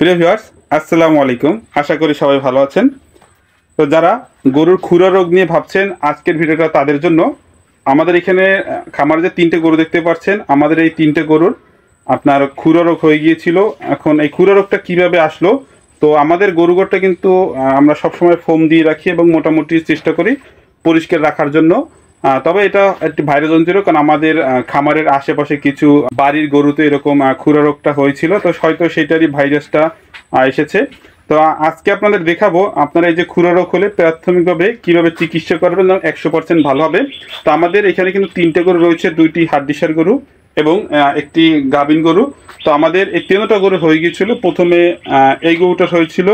প্রিয় ভিউয়ার্স আসসালামু আলাইকুম আশা করি সবাই ভালো আছেন তো যারা গরুর খুরা রোগ নিয়ে ভাবছেন আজকের ভিডিওটা তাদের জন্য আমাদের এখানে খামারে যে তিনটে গরু দেখতে পাচ্ছেন আমাদের এই তিনটে গরুর আপনার খুরা রোগ হয়ে গিয়েছিল এখন এই খুরা রোগটা কিভাবে আসলো তো আমাদের গরু গরুগরটা কিন্তু আমরা সবসময় ফোম দিয়ে রাখি এবং মোটামুটি চেষ্টা করি পরিষ্কার রাখার জন্য তবে এটা একটি ভাইরাজনিত কারণ আমাদের খামারের আশেপাশে কিছু বাড়ির গরুতে এরকম খুরা রোগটা হয়েছিল তো হয়তো সেটারই ভাইরাসটা এসেছে তো আজকে আপনাদের দেখাবো আপনারা এই যে খুরা রোগ হলে প্রাথমিকভাবে কীভাবে চিকিৎসা করবেন একশো পার্সেন্ট ভালো হবে তো আমাদের এখানে কিন্তু তিনটে গরু রয়েছে দুইটি হাড্ডিসার গরু এবং একটি গাভিন গরু তো আমাদের এই তিনটা গরু হয়ে গিয়েছিল প্রথমে এই গরুটার হয়েছিল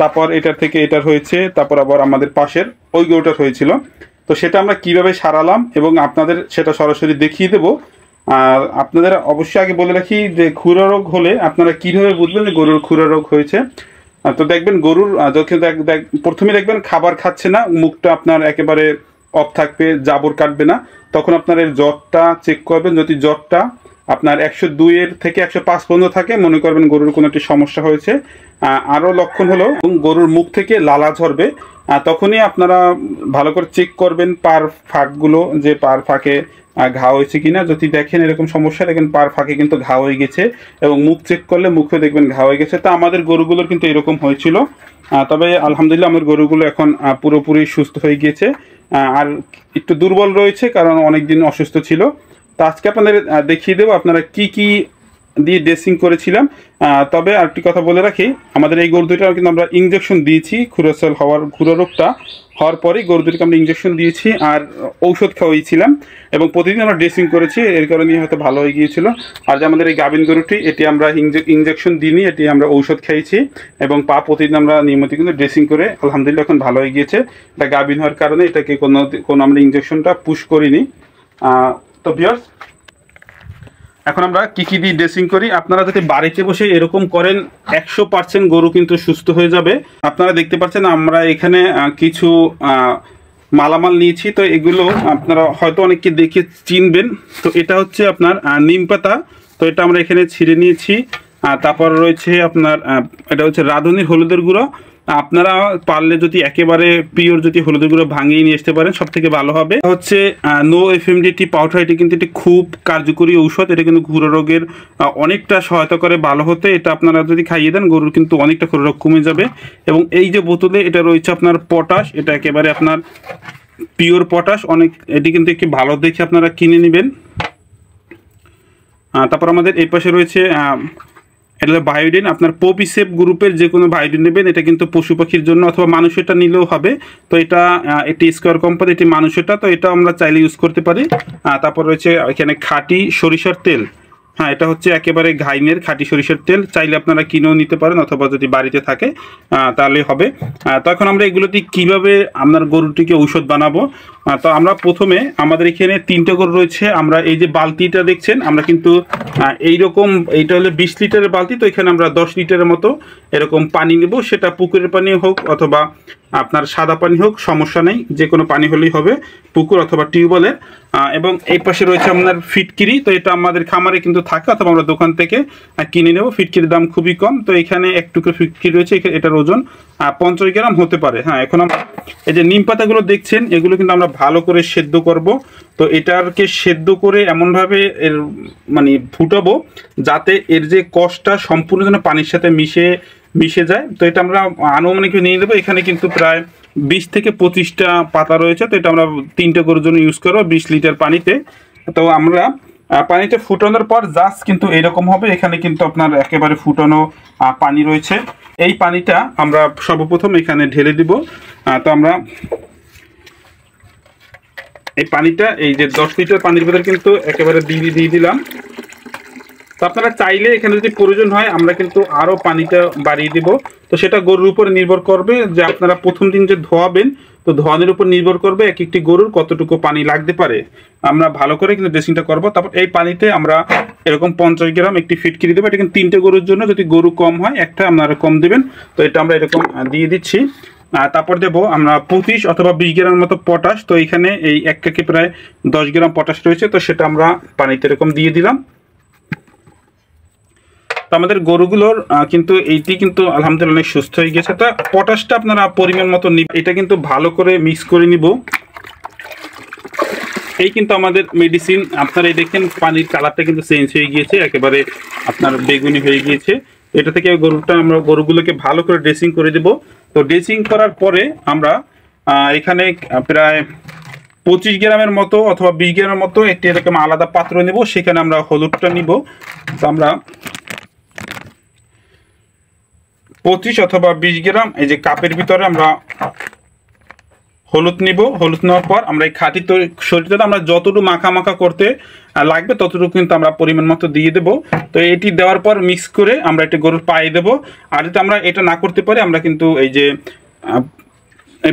তারপর এটার থেকে এটার হয়েছে তারপর আবার আমাদের পাশের ওই গরুটার হয়েছিল তো সেটা আমরা কিভাবে সারালাম এবং আপনাদের সেটা সরাসরি দেখিয়ে দেব আর আপনাদের অবশ্যই আগে বলে রাখি যে খুরা রোগ হলে আপনারা কীভাবে বুঝবেন যে গরুর খুরা রোগ হয়েছে তো দেখবেন গরুর যখন প্রথমে দেখবেন খাবার খাচ্ছে না মুখটা আপনার একেবারে অফ থাকবে জাবর কাটবে না তখন আপনার এর জ্বরটা চেক করবেন যদি জ্বরটা আপনার একশো দুইয়ের থেকে একশো পাঁচ পর্যন্ত থাকে মনে করবেন গরুর কোনো একটি সমস্যা হয়েছে আরও লক্ষণ হলো গরুর মুখ থেকে লালা ঝরবে তখনই আপনারা ভালো করে চেক করবেন পার ফাঁকগুলো যে পার ফাঁকে ঘা হয়েছে কিনা যদি দেখেন এরকম সমস্যা দেখেন পার ফাঁকে কিন্তু ঘা হয়ে গেছে এবং মুখ চেক করলে মুখে দেখবেন ঘা হয়ে গেছে তা আমাদের গরুগুলোর কিন্তু এরকম হয়েছিল তবে আলহামদুলিল্লাহ আমার গরুগুলো এখন পুরোপুরি সুস্থ হয়ে গিয়েছে আর একটু দুর্বল রয়েছে কারণ অনেকদিন অসুস্থ ছিল তো আজকে আপনাদের দেখিয়ে দেবো আপনারা কি কি দিয়ে ড্রেসিং করেছিলাম তবে আরেকটি কথা বলে রাখি আমাদের এই গরু দুইটা কিন্তু আমরা ইঞ্জেকশন দিয়েছি খুরোসেল হওয়ার খুরো রোগটা হওয়ার পরেই গরু দুটিকে আমরা ইঞ্জেকশন দিয়েছি আর ঔষধ খাওয়াইছিলাম এবং প্রতিদিন আমরা ড্রেসিং করেছি এর কারণে হয়তো ভালো হয়ে গিয়েছিল আর যে আমাদের এই গাভিন গরুটি এটি আমরা ইঞ্জেকশন দিইনি এটি আমরা ঔষধ খাইছি এবং পা প্রতিদিন আমরা নিয়মিত কিন্তু ড্রেসিং করে আলহামদুলিল্লাহ এখন ভালো হয়ে গিয়েছে এটা গাভিন হওয়ার কারণে এটাকে কোনো কোনো আমরা ইঞ্জেকশনটা পুশ করিনি তো বিয়ার্স এখন আমরা কী কী দিয়ে ড্রেসিং করি আপনারা যদি বাড়িতে বসে এরকম করেন একশো পার্সেন্ট গরু কিন্তু সুস্থ হয়ে যাবে আপনারা দেখতে পাচ্ছেন আমরা এখানে কিছু মালামাল নিয়েছি তো এগুলো আপনারা হয়তো অনেককে দেখে চিনবেন তো এটা হচ্ছে আপনার নিম পাতা তো এটা আমরা এখানে ছিঁড়ে নিয়েছি তারপর রয়েছে আপনার এটা হচ্ছে রাঁধুনির হলুদের গুঁড়ো আপনারা পারলে যদি একেবারে পিওর যদি হলুদের গুঁড়ো ভাঙিয়ে নিয়ে আসতে পারেন সব থেকে ভালো হবে হচ্ছে নো এফ টি পাউডার এটি কিন্তু এটি খুব কার্যকরী ঔষধ এটা কিন্তু ঘুরো রোগের অনেকটা সহায়তা করে ভালো হতে এটা আপনারা যদি খাইয়ে দেন গরুর কিন্তু অনেকটা ঘুরো রোগ কমে যাবে এবং এই যে বোতলে এটা রয়েছে আপনার পটাশ এটা একেবারে আপনার পিওর পটাশ অনেক এটি কিন্তু একটি ভালো দেখে আপনারা কিনে নেবেন তারপর আমাদের এই পাশে রয়েছে এটা হলো বায়োডিন আপনার পপিসেপ গ্রুপের যে কোনো বায়োডিন নেবেন এটা কিন্তু পশু পাখির জন্য অথবা মানুষেরটা নিলেও হবে তো এটা এটি স্কোয়ার কোম্পানি এটি মানুষেরটা তো এটা আমরা চাইলে ইউজ করতে পারি তারপর রয়েছে এখানে খাটি সরিষার তেল হ্যাঁ এটা হচ্ছে একেবারে ঘাইনের খাটি সরিষার তেল চাইলে আপনারা কিনেও নিতে পারেন অথবা যদি বাড়িতে থাকে তাহলে হবে তখন আমরা এগুলোতে কিভাবে আপনার গরুটিকে ঔষধ বানাবো তো আমরা প্রথমে আমাদের এখানে তিনটে গরু রয়েছে আমরা এই যে বালতিটা দেখছেন আমরা কিন্তু এই রকম এইটা হলে বিশ লিটারের বালতি তো এখানে আমরা দশ লিটারের মতো এরকম পানি নেব সেটা পুকুরের পানি হোক অথবা আপনার সাদা পানি হোক সমস্যা নেই যে কোনো পানি হলেই হবে পুকুর অথবা টিউবওয়েলের এবং এই পাশে রয়েছে আপনার ফিটকিরি তো এটা আমাদের খামারে কিন্তু থাকে অথবা আমরা দোকান থেকে কিনে নেব ফিটকিরির দাম খুবই কম তো এখানে এক টুকরো ফিটকিরি রয়েছে এটার ওজন পঞ্চাশ গ্রাম হতে পারে হ্যাঁ এখন আমরা এই যে নিম পাতাগুলো দেখছেন এগুলো কিন্তু আমরা ভালো করে সেদ্ধ করব তো এটারকে সেদ্ধ করে এমনভাবে এর মানে ফুটাবো যাতে এর যে কষটা সম্পূর্ণ যেন পানির সাথে মিশে মিশে যায় তো এটা আমরা আনুমানিক নিয়ে নেবো এখানে কিন্তু প্রায় বিশ থেকে পঁচিশটা পাতা রয়েছে তো এটা আমরা তিনটে গরুর জন্য ইউজ করবো বিশ লিটার পানিতে তো আমরা পানিটা ফুটানোর পর জাস্ট কিন্তু এরকম হবে এখানে কিন্তু আপনার একেবারে ফুটানো পানি রয়েছে এই পানিটা আমরা সর্বপ্রথম এখানে ঢেলে দিব তো আমরা এই পানিটা এই যে দশ লিটার পানির ভেতরে কিন্তু একেবারে দিয়ে দিয়ে দিলাম তো আপনারা চাইলে এখানে যদি প্রয়োজন হয় আমরা কিন্তু আরও পানিটা বাড়িয়ে দেব তো সেটা গরুর উপর নির্ভর করবে যে আপনারা প্রথম দিন যে ধোয়াবেন তো ধোয়ানোর উপর নির্ভর করবে এক একটি গরুর কতটুকু পানি লাগতে পারে আমরা ভালো করে কিন্তু ড্রেসিংটা করবো তারপর এই পানিতে আমরা এরকম পঞ্চাশ গ্রাম একটি ফিটকিরি দেবো এটা কিন্তু তিনটে গরুর জন্য যদি গরু কম হয় একটা আপনারা কম দেবেন তো এটা আমরা এরকম দিয়ে দিচ্ছি তারপর দেবো আমরা পঁচিশ অথবা বিশ গ্রামের মতো পটাশ তো এখানে এই এক কাকে প্রায় দশ গ্রাম পটাশ রয়েছে তো সেটা আমরা পানিতে এরকম দিয়ে দিলাম তো আমাদের গরুগুলোর কিন্তু এইটি কিন্তু আলহামদুলিল্লাহ অনেক সুস্থ হয়ে গেছে তো পটাশটা আপনারা পরিমাণ মতো নিব এটা কিন্তু ভালো করে মিক্স করে নিব এই কিন্তু আমাদের মেডিসিন আপনারা এই দেখেন পানির কালারটা কিন্তু চেঞ্জ হয়ে গিয়েছে একেবারে আপনার বেগুনি হয়ে গিয়েছে এটা থেকে গরুটা আমরা গরুগুলোকে ভালো করে ড্রেসিং করে দেব তো ড্রেসিং করার পরে আমরা এখানে প্রায় পঁচিশ গ্রামের মতো অথবা বিশ গ্রামের মতো একটি এরকম আলাদা পাত্র নেব সেখানে আমরা হলুদটা নিব তো আমরা পঁচিশ অথবা বিশ গ্রাম এই যে কাপের ভিতরে আমরা হলুদ নিব হলুদ নেওয়ার পর আমরা এই খাঁটি শরীরটা আমরা যতটুকু মাখা মাখা করতে লাগবে ততটুকু কিন্তু আমরা পরিমাণ মতো দিয়ে দেব তো এটি দেওয়ার পর মিক্স করে আমরা একটি গরুর পায়ে দেবো আর যদি আমরা এটা না করতে পারি আমরা কিন্তু এই যে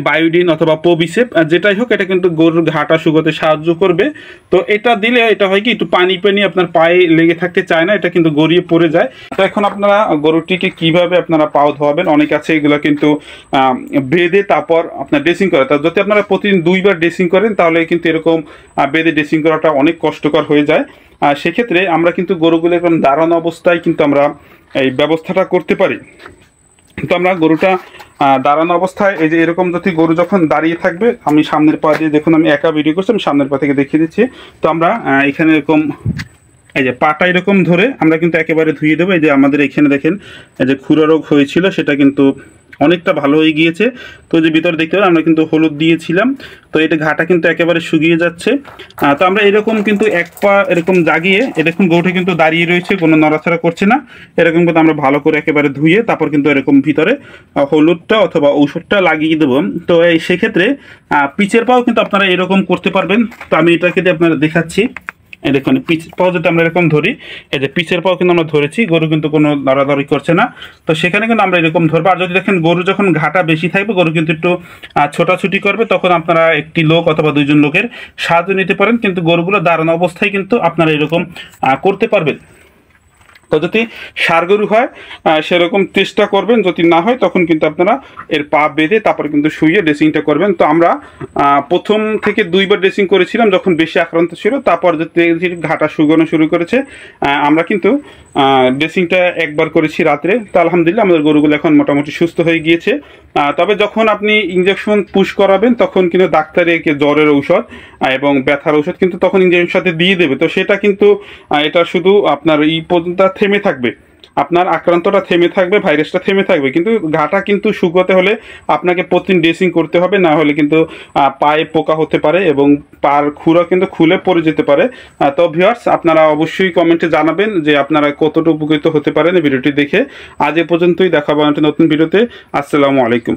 বায়োডিন অথবা পবিসেপ যেটাই হোক এটা কিন্তু গরুর ঘাটা শুকোতে সাহায্য করবে তো এটা দিলে এটা হয় কি একটু পানি পানি আপনার পায়ে লেগে থাকতে চায় না এটা কিন্তু গড়িয়ে পড়ে যায় তো এখন আপনারা গরুটিকে কিভাবে আপনারা পাও ধোয়াবেন অনেক আছে এগুলো কিন্তু বেঁধে তারপর আপনার ড্রেসিং করে তা যদি আপনারা প্রতিদিন দুইবার ড্রেসিং করেন তাহলে কিন্তু এরকম বেঁধে ড্রেসিং করাটা অনেক কষ্টকর হয়ে যায় সেক্ষেত্রে আমরা কিন্তু গরুগুলো এরকম দাঁড়ানো অবস্থায় কিন্তু আমরা এই ব্যবস্থাটা করতে পারি তো আমরা গরুটা দাঁড়ানো অবস্থায় এই যে এরকম যদি গরু যখন দাঁড়িয়ে থাকবে আমি সামনের পা দিয়ে দেখুন আমি একা ভিডিও করছি আমি সামনের পা থেকে দেখিয়ে দিচ্ছি তো আমরা এখানে এরকম এই যে পাটা এরকম ধরে আমরা কিন্তু একেবারে ধুয়ে দেবো এই যে আমাদের এখানে দেখেন এই যে খুরা রোগ হয়েছিল সেটা কিন্তু অনেকটা ভালো হয়ে গিয়েছে তো যে ভিতরে দেখতে পারেন আমরা কিন্তু হলুদ দিয়েছিলাম তো এটা ঘাটা কিন্তু একেবারে শুকিয়ে যাচ্ছে তো আমরা এরকম কিন্তু এক পা এরকম জাগিয়ে এরকম গৌঠে কিন্তু দাঁড়িয়ে রয়েছে কোনো নড়াচড়া করছে না এরকম কিন্তু আমরা ভালো করে একেবারে ধুয়ে তারপর কিন্তু এরকম ভিতরে হলুদটা অথবা ঔষধটা লাগিয়ে দেবো তো সেক্ষেত্রে পিচের পাও কিন্তু আপনারা এরকম করতে পারবেন তো আমি এটাকে দিয়ে আপনারা দেখাচ্ছি এই দেখুন পিচ পাও যদি আমরা এরকম ধরি এই যে পিচের পাও কিন্তু আমরা ধরেছি গরু কিন্তু কোনো দরাদরি করছে না তো সেখানে কিন্তু আমরা এরকম ধরবো আর যদি দেখেন গরু যখন ঘাটা বেশি থাকবে গরু কিন্তু একটু ছোটাছুটি করবে তখন আপনারা একটি লোক অথবা দুইজন লোকের সাহায্য নিতে পারেন কিন্তু গরুগুলো দাঁড়ানো অবস্থায় কিন্তু আপনারা এরকম করতে পারবেন তো যদি সারগরু হয় সেরকম চেষ্টা করবেন যদি না হয় তখন কিন্তু আপনারা এর পা বেঁধে তারপরে কিন্তু শুয়ে ড্রেসিংটা করবেন তো আমরা প্রথম থেকে দুইবার ড্রেসিং করেছিলাম যখন বেশি আক্রান্ত ছিল তারপর যদি ঘাটা শুকানো শুরু করেছে আমরা কিন্তু ড্রেসিংটা একবার করেছি রাত্রে তো আলহামদুলিল্লাহ আমাদের গরুগুলো এখন মোটামুটি সুস্থ হয়ে গিয়েছে তবে যখন আপনি ইঞ্জেকশন পুশ করাবেন তখন কিন্তু ডাক্তার জ্বরের ঔষধ এবং ব্যথার ঔষধ কিন্তু তখন ইঞ্জেকশন সাথে দিয়ে দেবে তো সেটা কিন্তু এটা শুধু আপনার এই পর্যন্ত থেমে থাকবে আপনার আক্রান্তটা থেমে থাকবে ভাইরাসটা থেমে থাকবে কিন্তু ঘাটা কিন্তু শুকোতে হলে আপনাকে প্রতিদিন ড্রেসিং করতে হবে না হলে কিন্তু পায়ে পোকা হতে পারে এবং পার খুঁড়া কিন্তু খুলে পড়ে যেতে পারে তো ভিওয়ার্স আপনারা অবশ্যই কমেন্টে জানাবেন যে আপনারা কতটা উপকৃত হতে পারেন ভিডিওটি দেখে আজ এ পর্যন্তই দেখাবো নতুন ভিডিওতে আসসালামু আলাইকুম